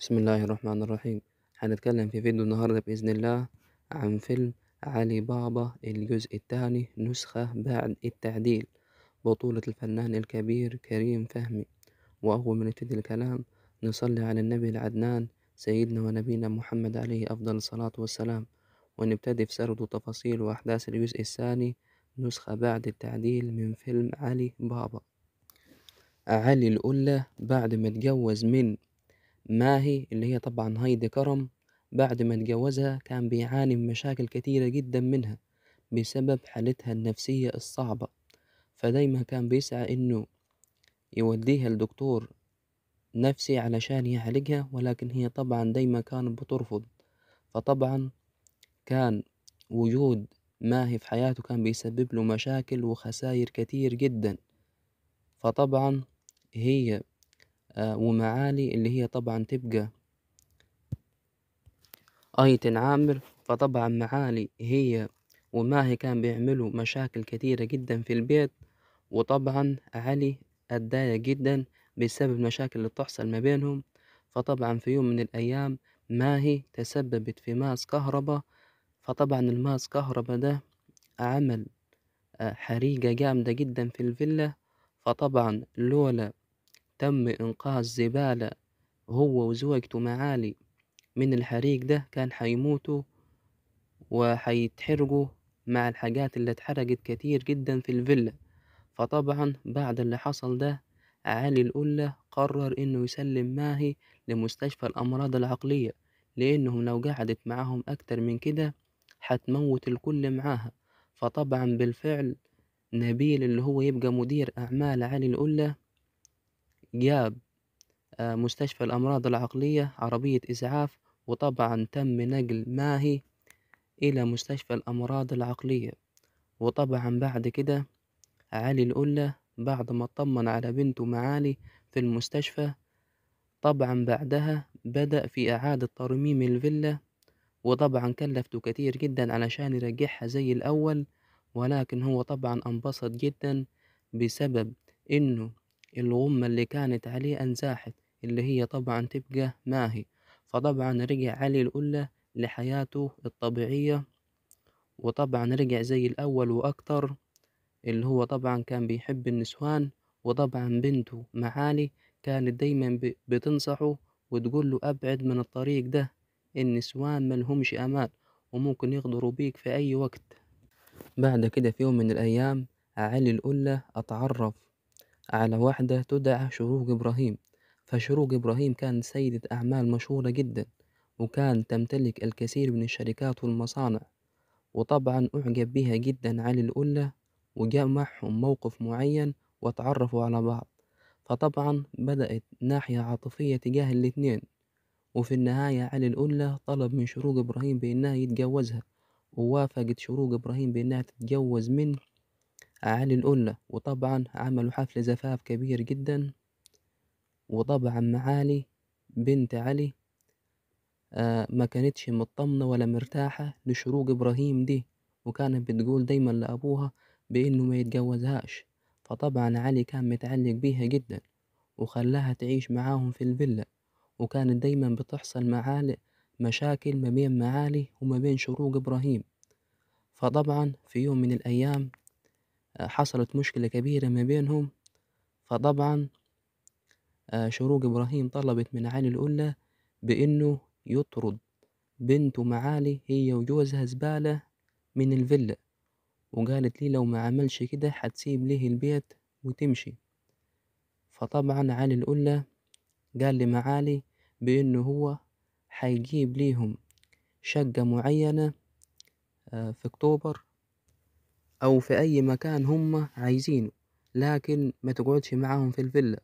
بسم الله الرحمن الرحيم هنتكلم في فيديو النهاردة بإذن الله عن فيلم علي بابا الجزء الثاني نسخة بعد التعديل بطولة الفنان الكبير كريم فهمي وأول ما نبتدي الكلام نصلي على النبي العدنان سيدنا ونبينا محمد عليه أفضل الصلاة والسلام ونبتدي في سرد وتفاصيل وأحداث الجزء الثاني نسخة بعد التعديل من فيلم علي بابا علي الأولى بعد ما اتجوز من ماهي اللي هي طبعًا هايدي كرم بعد ما اتجوزها كان بيعاني من مشاكل كتيرة جدًا منها، بسبب حالتها النفسية الصعبة، فدايمًا كان بيسعى إنه يوديها لدكتور نفسي علشان يعالجها، ولكن هي طبعًا دايمًا كانت بترفض، فطبعًا كان وجود ماهي في حياته كان بيسبب له مشاكل وخساير كتير جدًا، فطبعًا هي آه، ومعالي اللي هي طبعا تبقى آية عامر فطبعا معالي هي وماهي كان بيعملوا مشاكل كتيرة جدا في البيت وطبعا علي اتضايق جدا بسبب المشاكل اللي بتحصل ما بينهم فطبعا في يوم من الأيام ماهي تسببت في ماس كهرباء فطبعا الماس كهرباء ده عمل آه، حريقة جامدة جدا في الفيلا فطبعا لولا تم إنقاذ زبالة هو وزوجته معالي من الحريق ده كان حيموتوا وحيتحرقوا مع الحاجات اللي اتحرقت كتير جدا في الفيلا فطبعا بعد اللي حصل ده علي القلة قرر إنه يسلم ماهي لمستشفى الأمراض العقلية لأنهم لو قعدت معاهم أكتر من كده حتموت الكل معاها فطبعا بالفعل نبيل اللي هو يبقى مدير أعمال علي القلة جاب آه، مستشفى الأمراض العقلية عربية إسعاف وطبعا تم نقل ماهي إلى مستشفى الأمراض العقلية وطبعا بعد كده علي القلة بعد ما اطمن على بنته معالي في المستشفى طبعا بعدها بدأ في إعادة ترميم الفيلا وطبعا كلفته كتير جدا علشان يرجعها زي الأول ولكن هو طبعا انبسط جدا بسبب إنه الغمة اللي كانت عليه انزاحت اللي هي طبعا تبقى ماهي فطبعا رجع علي الأولى لحياته الطبيعية وطبعا رجع زي الأول وأكتر اللي هو طبعا كان بيحب النسوان وطبعا بنته معالي كانت دايما بتنصحه وتقول له أبعد من الطريق ده النسوان ملهمش أمان وممكن يغدروا بيك في أي وقت بعد كده في يوم من الأيام علي الأولى أتعرف على واحدة تدعى شروق إبراهيم فشروق إبراهيم كانت سيدة أعمال مشهورة جدا وكانت تمتلك الكثير من الشركات والمصانع وطبعا أعجب بها جدا علي الأولى وجاء معهم موقف معين واتعرفوا على بعض فطبعا بدأت ناحية عاطفية تجاه الاتنين وفي النهاية علي الأولى طلب من شروق إبراهيم بأنها يتجوزها ووافقت شروق إبراهيم بأنها تتجوز منه أعالي الأولى وطبعا عملوا حفل زفاف كبير جدا وطبعا معالي بنت علي آه ما كانتش مطمنة ولا مرتاحة لشروق إبراهيم دي وكانت بتقول دايما لأبوها بإنه ما يتجوزهاش فطبعا علي كان متعلق بيها جدا وخلاها تعيش معاهم في الفيلا وكانت دايما بتحصل معالي مشاكل ما بين معالي وما بين شروق إبراهيم فطبعا في يوم من الأيام حصلت مشكلة كبيرة ما بينهم فطبعا آه، شروق إبراهيم طلبت من علي الأولى بإنه يطرد بنته معالي هي وجوزها زبالة من الفيلا وقالت لي لو ما عملش كده هتسيب ليه البيت وتمشي فطبعا علي الأولى قال لمعالي بإنه هو حيجيب ليهم شقة معينة آه، في أكتوبر أو في أي مكان هم عايزينه لكن ما تقعدش معاهم في الفيلا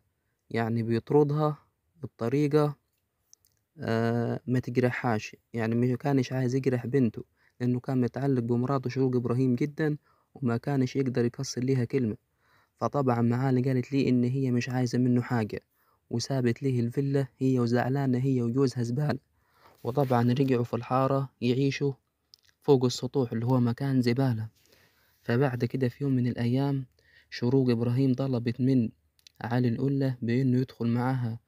يعني بيطردها بالطريقة آه ما تجرحهاش يعني ما كانش عايز يجرح بنته لأنه كان متعلق بمراته شروق إبراهيم جدا وما كانش يقدر يكسر ليها كلمة فطبعا معالي قالت لي إن هي مش عايزة منه حاجة وسابت ليه الفيلا هي وزعلانة هي وجوزها زبالة وطبعا رجعوا في الحارة يعيشوا فوق السطوح اللي هو مكان زبالة فبعد كده في يوم من الأيام شروق إبراهيم طلبت من علي القلة بإنه يدخل معاها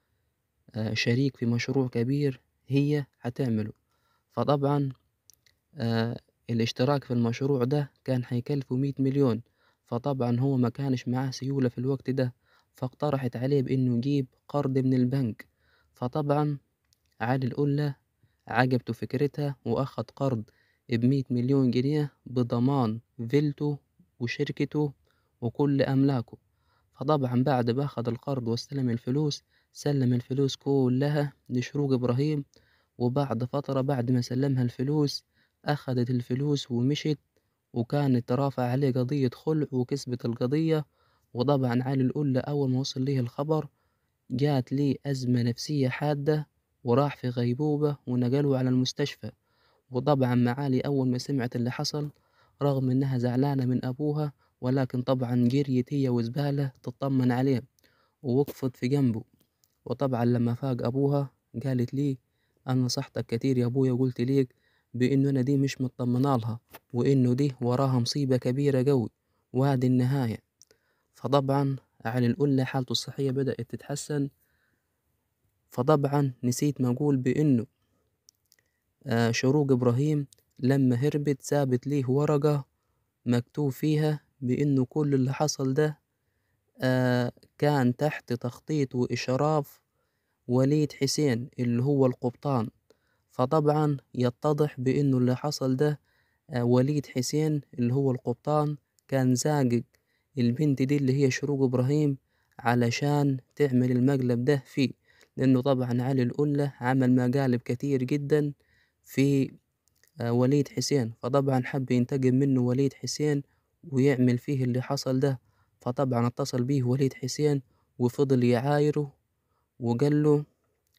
آه، شريك في مشروع كبير هي هتعمله فطبعا آه، الاشتراك في المشروع ده كان هيكلفه مية مليون فطبعا هو ما كانش معاه سيولة في الوقت ده فاقترحت عليه بإنه يجيب قرض من البنك فطبعا علي القلة عجبته فكرتها وأخد قرض بمية مليون جنيه بضمان فيلته وشركته وكل أملاكه فطبعا بعد ما أخد القرض واستلم الفلوس سلم الفلوس كلها لشروق إبراهيم وبعد فترة بعد ما سلمها الفلوس أخدت الفلوس ومشت وكانت ترافع عليه قضية خلع وكسبت القضية وطبعا علي الأولى أول ما وصل ليه الخبر جات ليه أزمة نفسية حادة وراح في غيبوبة ونقلوا على المستشفى وطبعا معالي أول ما سمعت اللي حصل رغم إنها زعلانة من أبوها ولكن طبعا جريت هي وزبالة تطمن عليه ووقفت في جنبه وطبعا لما فاق أبوها قالت لي أنا نصحتك كتير يا أبويا وقلت ليك بإنه أنا دي مش مطمنالها وإنه دي وراها مصيبة كبيرة قوي وهذه النهاية فطبعا علي الأولى حالته الصحية بدأت تتحسن فطبعا نسيت ما أقول بإنه آه، شروق إبراهيم لما هربت سابت ليه ورقة مكتوب فيها بإنه كل اللي حصل ده آه، كان تحت تخطيط وإشراف وليد حسين اللي هو القبطان فطبعا يتضح بإنه اللي حصل ده آه، وليد حسين اللي هو القبطان كان زاجق البنت دي اللي هي شروق إبراهيم علشان تعمل المقلب ده فيه لأنه طبعا علي القلة عمل مقالب كتير جدا في آه، وليد حسين فطبعا حب ينتقم منه وليد حسين ويعمل فيه اللي حصل ده فطبعا اتصل بيه وليد حسين وفضل يعايره وقال له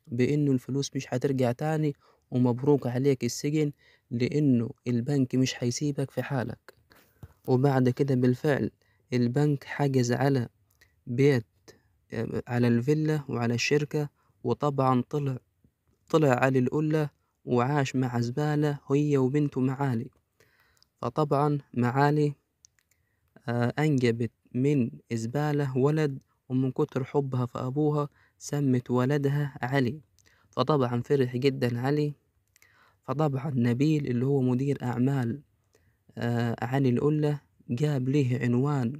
بإنه الفلوس مش هترجع تاني ومبروك عليك السجن لأنه البنك مش هيسيبك في حالك وبعد كده بالفعل البنك حجز على بيت آه، على الفيلا وعلى الشركة وطبعا طلع طلع علي القلة وعاش مع زبالة هي وبنته معالي فطبعا معالي آه، أنجبت من زبالة ولد ومن كتر حبها في أبوها سمت ولدها علي فطبعا فرح جدا علي فطبعا نبيل اللي هو مدير أعمال آه، علي الأولى جاب ليه عنوان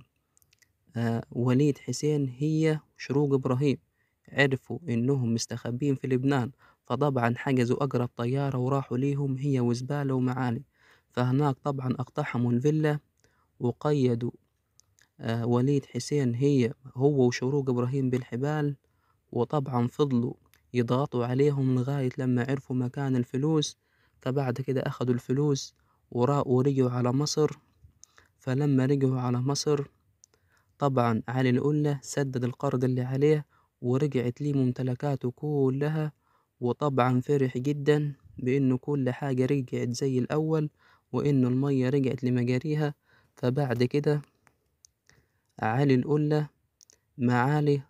آه، وليد حسين هي شروق إبراهيم عرفوا إنهم مستخبين في لبنان فطبعا حجزوا أقرب طيارة وراحوا ليهم هي وزبالة ومعالي فهناك طبعا اقتحموا الفيلا وقيدوا آه وليد حسين هي هو وشروق إبراهيم بالحبال وطبعا فضلوا يضغطوا عليهم لغاية لما عرفوا مكان الفلوس فبعد كده أخدوا الفلوس ورجعوا على مصر فلما رجعوا على مصر طبعا علي الأولى سدد القرض اللي عليه ورجعت لي ممتلكاته كلها وطبعا فرح جدا بإنه كل حاجة رجعت زي الأول وإنه المية رجعت لمجاريها فبعد كده علي القلة معالي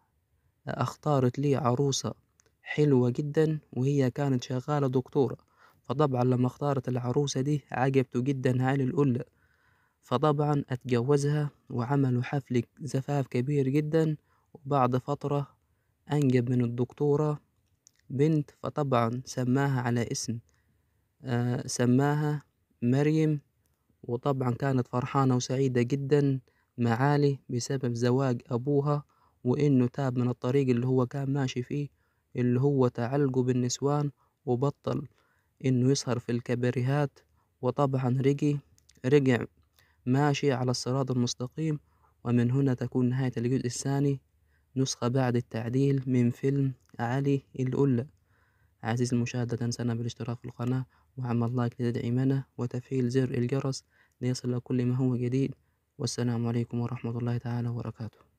اختارت لي عروسة حلوة جدا وهي كانت شغالة دكتورة فطبعا لما اختارت العروسة دي عجبته جدا علي القلة فطبعا اتجوزها وعملوا حفل زفاف كبير جدا وبعد فترة انجب من الدكتورة بنت فطبعا سماها على اسم آه، سماها مريم وطبعا كانت فرحانة وسعيدة جدا معالي بسبب زواج أبوها وإنه تاب من الطريق اللي هو كان ماشي فيه اللي هو تعلقه بالنسوان وبطل إنه يسهر في الكباريهات وطبعا رجع رجع ماشي على الصراط المستقيم ومن هنا تكون نهاية الجزء الثاني نسخة بعد التعديل من فيلم علي الأولى عزيزي المشاهد لا تنسانا بالاشتراك في القناة وعمل لايك لتدعيمنا وتفعيل زر الجرس ليصلك كل ما هو جديد والسلام عليكم ورحمة الله تعالى وبركاته